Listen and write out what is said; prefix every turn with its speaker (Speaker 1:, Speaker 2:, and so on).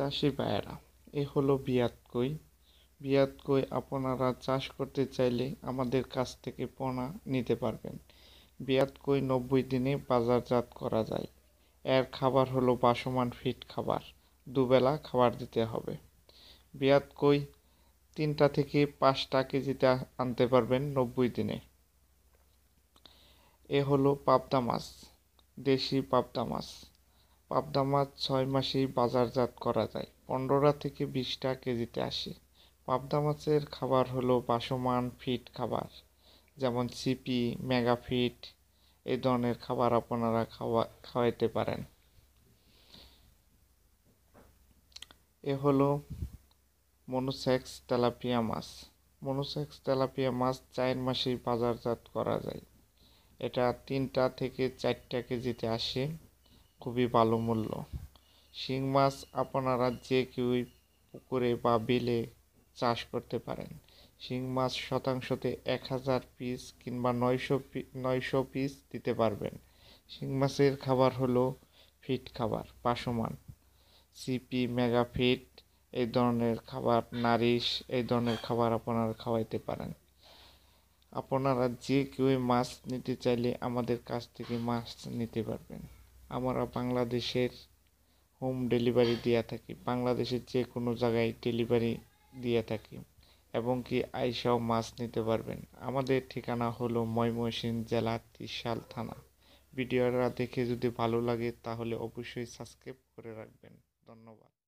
Speaker 1: চাষি ভাইয়েরা এ হলো বিয়াত কই আপনারা চাষ করতে চাইলে আমাদের কাছ থেকে পোনা নিতে পারবেন বিয়াত কই নব্বই দিনে বাজারজাত করা যায় এর খাবার হলো বাসমান ফিট খাবার দুবেলা খাবার দিতে হবে বিয়াত কই তিনটা থেকে পাঁচটা কেজিতে আনতে পারবেন নব্বই দিনে এ হলো পাবদা মাছ দেশি পাবদা মাছ পাবদা মাছ ছয় মাসেই বাজারজাত করা যায় পনেরোটা থেকে বিশটা কেজিতে আসে পাবদা মাছের খাবার হলো বাসমান ফিট খাবার যেমন সিপি ম্যাগাফিট এই ধরনের খাবার আপনারা খাওয়া খাওয়াইতে পারেন এ হলো মনোসেক্স তেলাপিয়া মাছ মনোসেক্স তেলাপিয়া মাছ চার মাসেই বাজারজাত করা যায় এটা তিনটা থেকে চারটা কেজিতে আসে খুবই ভালো মূল্য শিং মাছ আপনারা যে কেউই পুকুরে বা বিলে চাষ করতে পারেন শিং মাছ শতাংশতে এক হাজার পিস কিংবা নয়শো নয়শো পিস দিতে পারবেন শিং মাছের খাবার হলো ফিট খাবার বা সমান মেগা ফিট এই ধরনের খাবার নারিশ এই ধরনের খাবার আপনারা খাওয়াইতে পারেন আপনারা যে কেউ মাছ নিতে চাইলে আমাদের কাছ থেকে মাছ নিতে পারবেন আমরা বাংলাদেশের হোম ডেলিভারি দিয়া থাকি বাংলাদেশের যে কোনো জায়গায় ডেলিভারি দিয়ে থাকি এবং কি আইসাও মাছ নিতে পারবেন আমাদের ঠিকানা হলো ময়মনসিংহ জেলা ত্রিশাল থানা ভিডিওটা দেখে যদি ভালো লাগে তাহলে অবশ্যই সাবস্ক্রাইব করে রাখবেন ধন্যবাদ